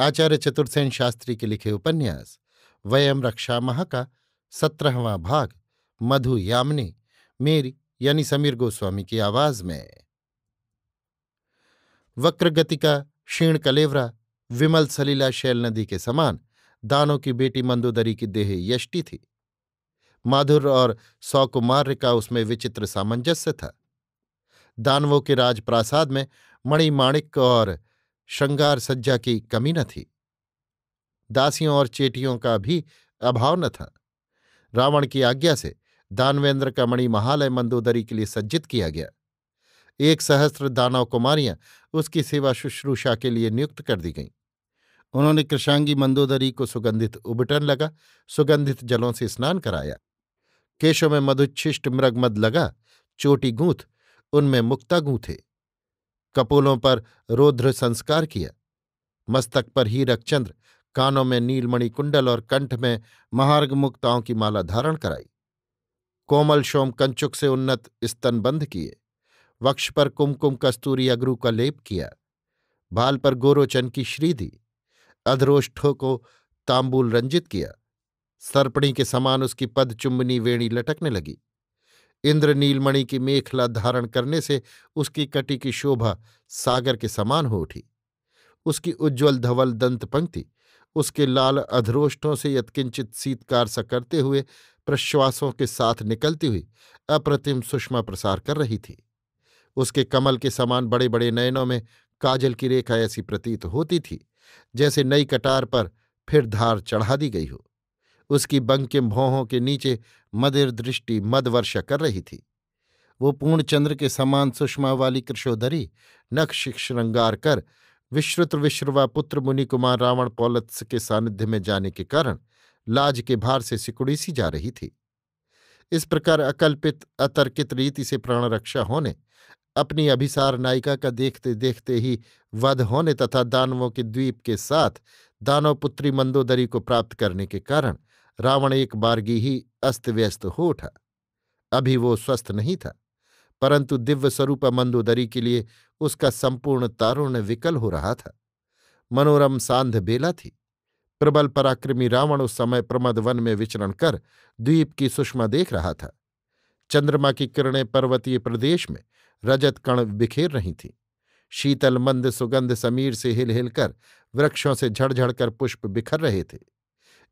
आचार्य चतुर्सेन शास्त्री के लिखे उपन्यास वयम रक्षा मह का सत्रहवां भाग मधु यामिनी मेरी यानी समीर गोस्वामी की आवाज में वक्रगतिका क्षीण कलेवरा विमल सलीला शैल नदी के समान दानों की बेटी मंदोदरी की देह यष्टि थी माधुर और सौकुमार्य का उसमें विचित्र सामंजस्य था दानवों के राजप्रासाद में मणिमाणिक और श्रृंगार सज्जा की कमी न थी दासियों और चेटियों का भी अभाव न था रावण की आज्ञा से दानवेंद्र का मणि महालय मंदोदरी के लिए सज्जित किया गया एक सहस्त्र दानव कुमारियां उसकी सेवा शुश्रूषा के लिए नियुक्त कर दी गईं उन्होंने कृषांगी मंदोदरी को सुगंधित उबटन लगा सुगंधित जलों से स्नान कराया केशों में मधुच्छिष्ट मृगमद लगा चोटी गूंथ उनमें मुक्ता गूंथे कपोलों पर रोध्र संस्कार किया मस्तक पर हीरक चंद्र कानों में नीलमणि कुंडल और कंठ में महार्ग मुक्ताओं की माला धारण कराई कोमल शोम कंचुक से उन्नत स्तनबंध किए वक्ष पर कुमकुम कस्तूरी अगरू का लेप किया भाल पर गोरोचन की श्री दी अधरोष्ठों को तांबूल रंजित किया सर्पणी के समान उसकी पद चुम्बनी वेणी लटकने लगी इंद्र नीलमणि की मेखला धारण करने से उसकी कटी की शोभा सागर के समान हो उठी उसकी उज्ज्वल धवल दंत पंक्ति उसके लाल अधरोष्ठों से यत्किंचित शीतकार सा करते हुए प्रश्वासों के साथ निकलती हुई अप्रतिम सुषमा प्रसार कर रही थी उसके कमल के समान बड़े बड़े नयनों में काजल की रेखा ऐसी प्रतीत होती थी जैसे नई कटार पर फिर धार चढ़ा दी गई हो उसकी बंकिम भौहों के नीचे मदिर दृष्टि मद वर्षा कर रही थी वो पूर्णचंद्र के समान सुषमा वाली कृषोदरी नक्ष श्रृंगार कर विश्रुत विश्रवा पुत्र मुनि कुमार रावण पौलत्स के सानिध्य में जाने के कारण लाज के भार से सिकुड़ी सी जा रही थी इस प्रकार अकल्पित अतर्कित रीति से प्राण रक्षा होने अपनी अभिसार नायिका का देखते देखते ही वध होने तथा दानवों के द्वीप के साथ दानवपुत्री मंदोदरी को प्राप्त करने के कारण रावण एक बारगी ही अस्त व्यस्त हो उठा अभी वो स्वस्थ नहीं था परंतु दिव्य स्वरूप मंदोदरी के लिए उसका संपूर्ण तारुण्य विकल हो रहा था मनोरम सांध बेला थी प्रबल पराक्रमी रावण उस समय प्रमद वन में विचरण कर द्वीप की सुषमा देख रहा था चंद्रमा की किरणें पर्वतीय प्रदेश में रजत कण बिखेर रही थीं शीतल मंद सुगंध समीर से हिल हिलकर कर वृक्षों से झड़झड़ कर पुष्प बिखर रहे थे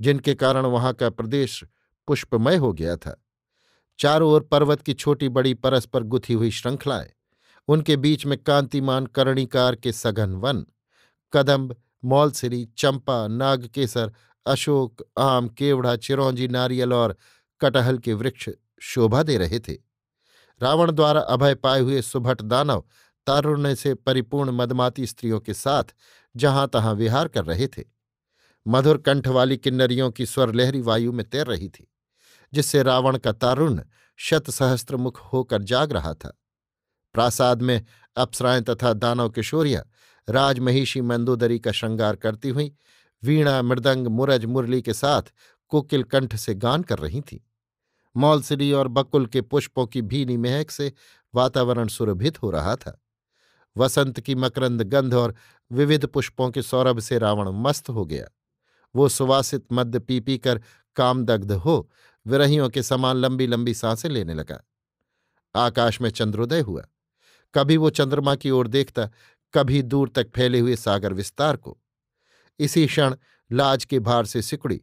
जिनके कारण वहां का प्रदेश पुष्पमय हो गया था चारों ओर पर्वत की छोटी बड़ी परस्पर गुथी हुई श्रृंखलाएं उनके बीच में कांतिमान करणिकार के सघन वन कदम्ब मौलसिरी चंपा नागकेसर अशोक आम केवड़ा चिरौंजी नारियल और कटहल के वृक्ष शोभा दे रहे थे रावण द्वारा अभय पाए हुए सुभट दानव तारुण्य से परिपूर्ण मदमाती स्त्रियों के साथ जहां तहां विहार कर रहे थे मधुर कंठ वाली किन्नरियों की स्वर लहरी वायु में तैर रही थी जिससे रावण का तारुण शत सहस्त्र मुख होकर जाग रहा था प्रासाद में अप्सराएं तथा दानव किशोरिया राजमहिषी मंदोदरी का श्रृंगार करती हुई वीणा मृदंग मुरज मुरली के साथ कोकिल कंठ से गान कर रही थीं मौलसिली और बकुल के पुष्पों की भीनी महक से वातावरण सुरभित हो रहा था वसंत की मकरंद गंध और विविध पुष्पों के सौरभ से रावण मस्त हो गया वो सुवासित मद्य पी पी कर कामदग्ध हो विरहियों के समान लंबी लंबी सांसें लेने लगा आकाश में चंद्रोदय हुआ कभी वो चंद्रमा की ओर देखता कभी दूर तक फैले हुए सागर विस्तार को इसी क्षण लाज के भार से सिकुड़ी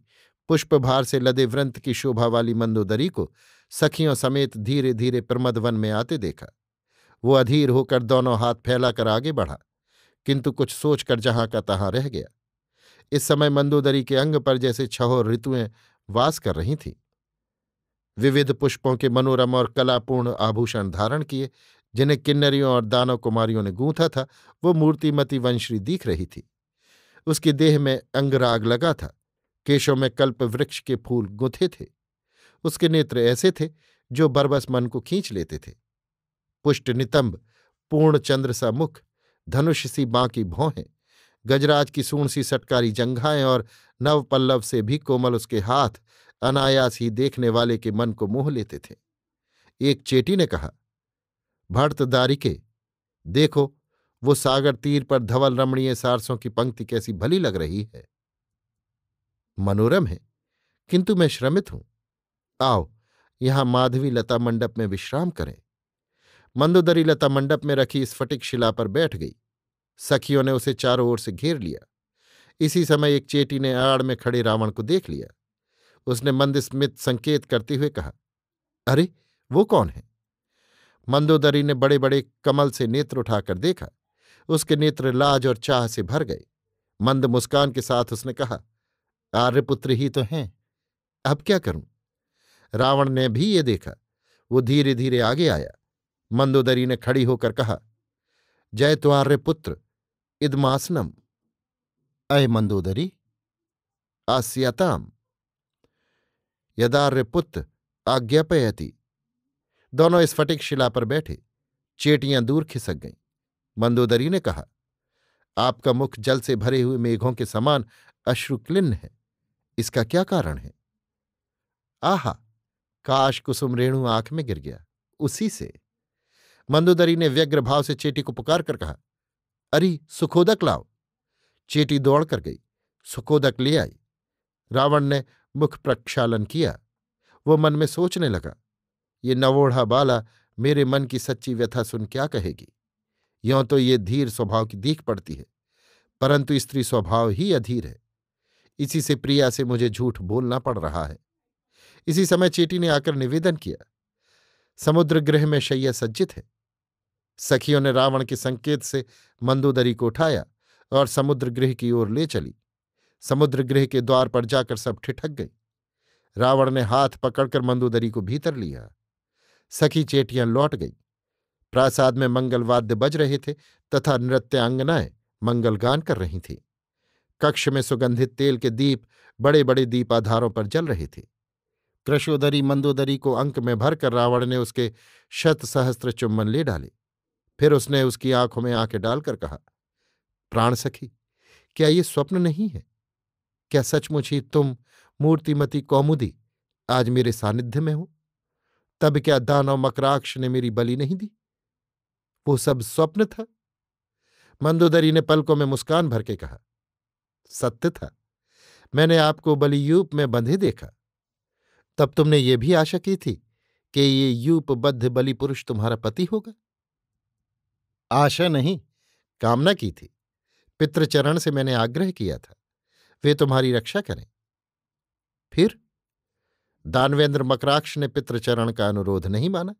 पुष्प भार से लदे व्रंत की शोभा वाली मंदोदरी को सखियों समेत धीरे धीरे प्रमदवन में आते देखा वो अधीर होकर दोनों हाथ फैलाकर आगे बढ़ा किंतु कुछ सोचकर जहां का तहां रह गया इस समय मंदोदरी के अंग पर जैसे छहो ऋतुएं वास कर रही थीं विविध पुष्पों के मनोरम और कलापूर्ण आभूषण धारण किए जिन्हें किन्नरियों और दानव कुमारियों ने गूंथा था वो मूर्तिमती वंश्री दिख रही थी उसके देह में अंगराग लगा था केशों में कल्प वृक्ष के फूल गुंथे थे उसके नेत्र ऐसे थे जो बरबस मन को खींच लेते थे पुष्ट नितंब पूर्ण चंद्र सा मुख धनुष सी बांकी भौहें गजराज की सूण सी सटकारी जंघाएं और नवपल्लव से भी कोमल उसके हाथ अनायास ही देखने वाले के मन को मोह लेते थे एक चेटी ने कहा भर्त दारिके देखो वो सागर तीर पर धवल रमणीय सारसों की पंक्ति कैसी भली लग रही है मनोरम है किंतु मैं श्रमित हूं आओ यहां माधवी लता मंडप में विश्राम करें मंदोदरी लता मंडप में रखी इस फटिक शिला पर बैठ गई सखियों ने उसे चारों ओर से घेर लिया इसी समय एक चेटी ने आड़ में खड़े रावण को देख लिया उसने मंदस्मित संकेत करते हुए कहा अरे वो कौन है मंदोदरी ने बड़े बड़े कमल से नेत्र उठाकर देखा उसके नेत्र लाज और चाह से भर गए मंद मुस्कान के साथ उसने कहा आर्यपुत्र ही तो हैं अब क्या करूं रावण ने भी ये देखा वो धीरे धीरे आगे आया मंदोदरी ने खड़ी होकर कहा जय तो आर्यपुत्र इदमासनम अय मंदोदरी आस्याताम यदार्यपुत्र आज्ञापयति दोनों इस फटिक शिला पर बैठे चेटियां दूर खिसक गईं मंदोदरी ने कहा आपका मुख जल से भरे हुए मेघों के समान अश्रुक्लिन्न है इसका क्या कारण है आहा काश कुसुम रेणु आंख में गिर गया उसी से मंदोदरी ने व्यग्र भाव से चेटी को पुकार कर कहा अरे सुखोदक लाओ चेटी दौड़ कर गई सुखोदक ले आई रावण ने मुख प्रक्षालन किया वो मन में सोचने लगा ये नवोढ़ा बाला मेरे मन की सच्ची व्यथा सुन क्या कहेगी यों तो ये धीर स्वभाव की दीख पड़ती है परंतु स्त्री स्वभाव ही अधीर है इसी से प्रिया से मुझे झूठ बोलना पड़ रहा है इसी समय चेटी ने आकर निवेदन किया समुद्र गृह में शैया सज्जित है सखियों ने रावण के संकेत से मंदोदरी को उठाया और समुद्र गृह की ओर ले चली समुद्र गृह के द्वार पर जाकर सब ठिठक गई रावण ने हाथ पकड़कर मंदोदरी को भीतर लिया सखी चेटियां लौट गई प्रासाद में मंगल वाद्य बज रहे थे तथा नृत्यांगनाएं मंगलगान कर रही थीं कक्ष में सुगंधित तेल के दीप बड़े बड़े दीपाधारों पर जल रहे थे कृषोदरी मंदोदरी को अंक में भरकर रावण ने उसके शत सहस्त्र चुम्बन ले डाले फिर उसने उसकी आंखों में आंखें डालकर कहा प्राण सखी क्या ये स्वप्न नहीं है क्या सचमुच ही तुम मूर्तिमती कौमुदी आज मेरे सानिध्य में हो तब क्या दानव मकराक्ष ने मेरी बलि नहीं दी वो सब स्वप्न था मंदोदरी ने पलकों में मुस्कान भर के कहा सत्य था मैंने आपको बलियूप में बंधे देखा तब तुमने ये भी आशा की थी कि ये यूपबद्ध बलि पुरुष तुम्हारा पति होगा आशा नहीं कामना की थी पितृचरण से मैंने आग्रह किया था वे तुम्हारी रक्षा करें फिर दानवेंद्र मकराक्ष ने पितृचरण का अनुरोध नहीं माना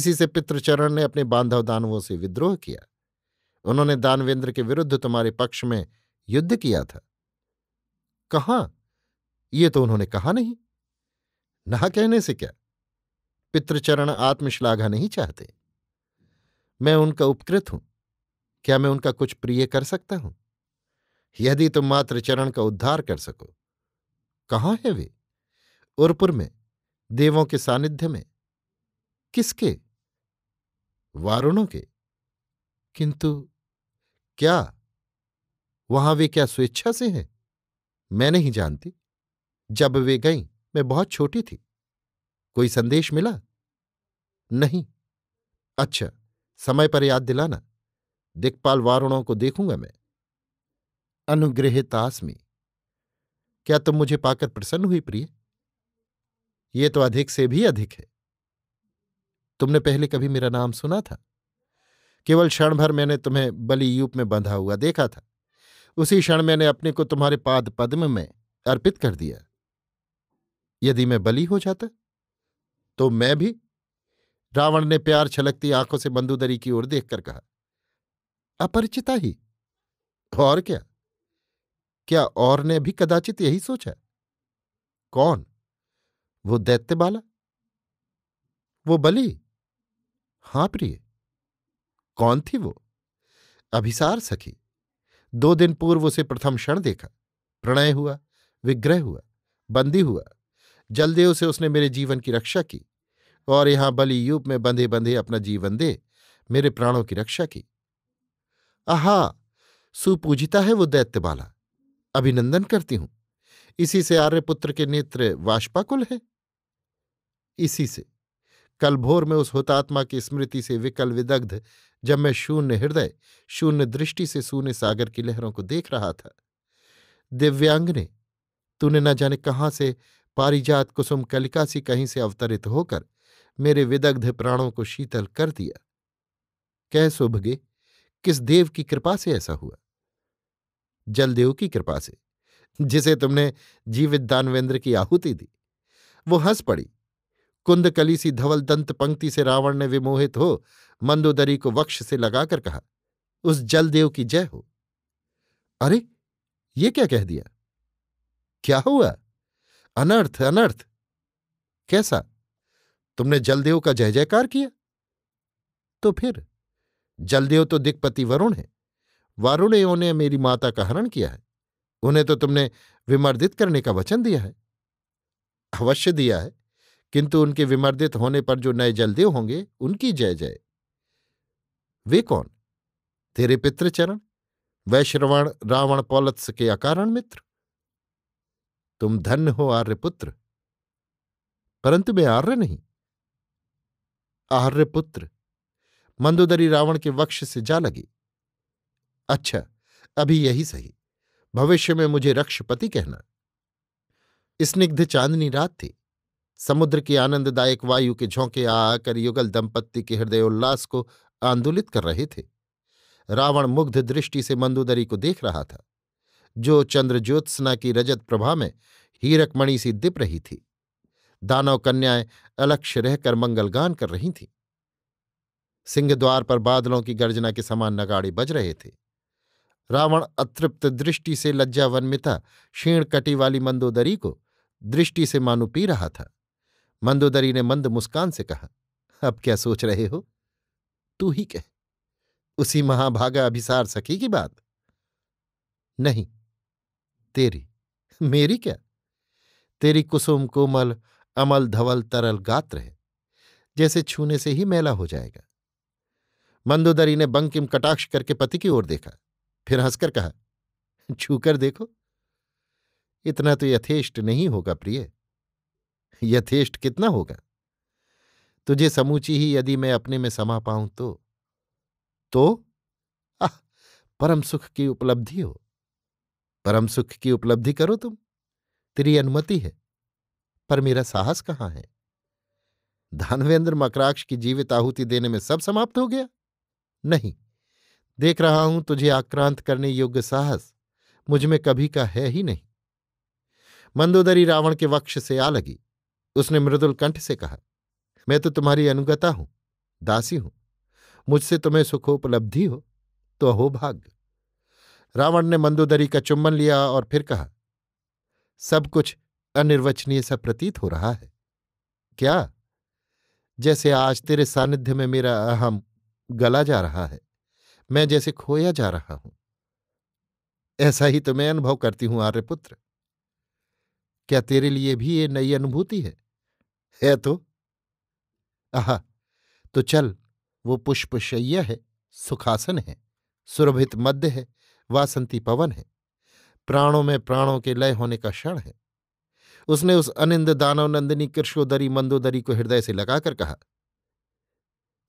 इसी से पितृचरण ने अपने बांधव दानवों से विद्रोह किया उन्होंने दानवेंद्र के विरुद्ध तुम्हारे पक्ष में युद्ध किया था कहा ये तो उन्होंने कहा नहीं नहा कहने से क्या पितृचरण आत्मश्लाघा नहीं चाहते मैं उनका उपकृत हूं क्या मैं उनका कुछ प्रिय कर सकता हूं यदि तुम मात्र चरण का उद्धार कर सको कहाँ है वे उरपुर में देवों के सानिध्य में किसके वारुणों के किंतु क्या वहां वे क्या स्वेच्छा से हैं मैं नहीं जानती जब वे गई मैं बहुत छोटी थी कोई संदेश मिला नहीं अच्छा समय पर याद दिलाना दिक्पाल वारुणों को देखूंगा मैं अनुग्रहितास्मि क्या तुम मुझे पाकर प्रसन्न हुई प्रिय ये तो अधिक से भी अधिक है तुमने पहले कभी मेरा नाम सुना था केवल क्षण भर मैंने तुम्हें बलियूप में बंधा हुआ देखा था उसी क्षण मैंने अपने को तुम्हारे पाद पद्म में अर्पित कर दिया यदि मैं बलि हो जाता तो मैं भी रावण ने प्यार छलकती आंखों से बंदूदरी की ओर देखकर कहा अपरिचिता ही और क्या क्या और ने भी कदाचित यही सोचा कौन वो दैत्य बाला वो बली हां प्रिय कौन थी वो अभिसार सखी दो दिन पूर्व उसे प्रथम क्षण देखा प्रणय हुआ विग्रह हुआ बंदी हुआ जलदेव उसे उसने मेरे जीवन की रक्षा की और यहां बलियूप में बंधे बंधे अपना जीवन दे मेरे प्राणों की रक्षा की आहा सुपूजिता है वो दैत्य बाला अभिनंदन करती हूं इसी से आर्यपुत्र के नेत्र वाष्पाकुल है इसी से कल भोर में उस हुतात्मा की स्मृति से विकल विदग्ध जब मैं शून्य हृदय शून्य दृष्टि से शून्य सागर की लहरों को देख रहा था दिव्यांग ने तूने न जाने कहाँ से पारिजात कुसुम कलिका सी कहीं से अवतरित होकर मेरे विदग्ध प्राणों को शीतल कर दिया कह सोभगे किस देव की कृपा से ऐसा हुआ जलदेव की कृपा से जिसे तुमने जीवित दानवेंद्र की आहुति दी वो हंस पड़ी कुंदकली सी धवल दंत पंक्ति से रावण ने विमोहित हो मंदोदरी को वक्ष से लगाकर कहा उस जलदेव की जय हो अरे ये क्या कह दिया क्या हुआ अनर्थ अनर्थ कैसा तुमने जलदेव का जय जयकार किया तो फिर जलदेव तो दिक्पति वरुण है वारुण ने मेरी माता का हरण किया है उन्हें तो तुमने विमर्दित करने का वचन दिया है अवश्य दिया है किंतु उनके विमर्दित होने पर जो नए जलदेव होंगे उनकी जय जय वे कौन तेरे पितृचरण वैश्रवण रावण पौलत्स के अकारण मित्र तुम धन्य हो आर्यपुत्र परंतु मैं आर्य नहीं पुत्र मंदोदरी रावण के वक्ष से जा लगी अच्छा अभी यही सही भविष्य में मुझे रक्षपति कहना स्निग्ध चांदनी रात थी समुद्र की आनंददायक वायु के झोंके आ आकर युगल दंपत्ति के हृदय उल्लास को आंदोलित कर रहे थे रावण मुग्ध दृष्टि से मंदोदरी को देख रहा था जो चंद्रज्योत्सना की रजत प्रभा में हीरकमणि सी दिप रही थी दानव कन्याएं अलक्ष्य रहकर मंगलगान कर रही थीं द्वार पर बादलों की गर्जना के समान नगाड़े बज रहे थे रावण अतृप्त दृष्टि से लज्जावन्मिता क्षीण कटी वाली मंदोदरी को दृष्टि से मानु पी रहा था मंदोदरी ने मंद मुस्कान से कहा अब क्या सोच रहे हो तू ही कह उसी महाभागा अभिसार सखी की बात नहीं तेरी मेरी क्या तेरी कुसुम कोमल अमल धवल तरल गात्र है जैसे छूने से ही मैला हो जाएगा मंदोदरी ने बंकिम कटाक्ष करके पति की ओर देखा फिर हंसकर कहा छूकर देखो इतना तो यथेष्ट नहीं होगा प्रिय यथेष्ट कितना होगा तुझे समूची ही यदि मैं अपने में समा पाऊं तो तो आह परम सुख की उपलब्धि हो परम सुख की उपलब्धि करो तुम तेरी अनुमति है पर मेरा साहस कहाँ है धनवेंद्र मकराक्ष की जीवित आहुति देने में सब समाप्त हो गया नहीं देख रहा हूं तुझे आक्रांत करने योग्य साहस मुझ में कभी का है ही नहीं मंदोदरी रावण के वक्ष से आ लगी उसने मृदुल कंठ से कहा मैं तो तुम्हारी अनुगता हूं दासी हूं मुझसे तुम्हें सुखोपलब्धि हो तो अहो भाग्य रावण ने मंदोदरी का चुम्बन लिया और फिर कहा सब कुछ अनिर्वचनीय सा प्रतीत हो रहा है क्या जैसे आज तेरे सानिध्य में मेरा अहम गला जा रहा है मैं जैसे खोया जा रहा हूं ऐसा ही तो मैं अनुभव करती हूं आर्यपुत्र क्या तेरे लिए भी ये नई अनुभूति है है तो आह तो चल वो शैया है सुखासन है सुरभित मध्य है वासंती पवन है प्राणों में प्राणों के लय होने का क्षण है उसने उस अनिंद दानव नंदिनी मंदोदरी को हृदय से लगाकर कहा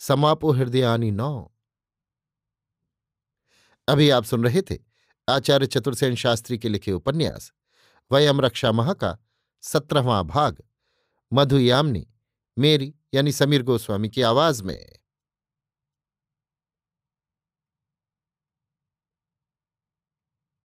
समापो हृदयानी नौ अभी आप सुन रहे थे आचार्य चतुर्सेन शास्त्री के लिखे उपन्यास वयम रक्षा महा का सत्रहवां भाग मधुयामनी मेरी यानी समीर गोस्वामी की आवाज में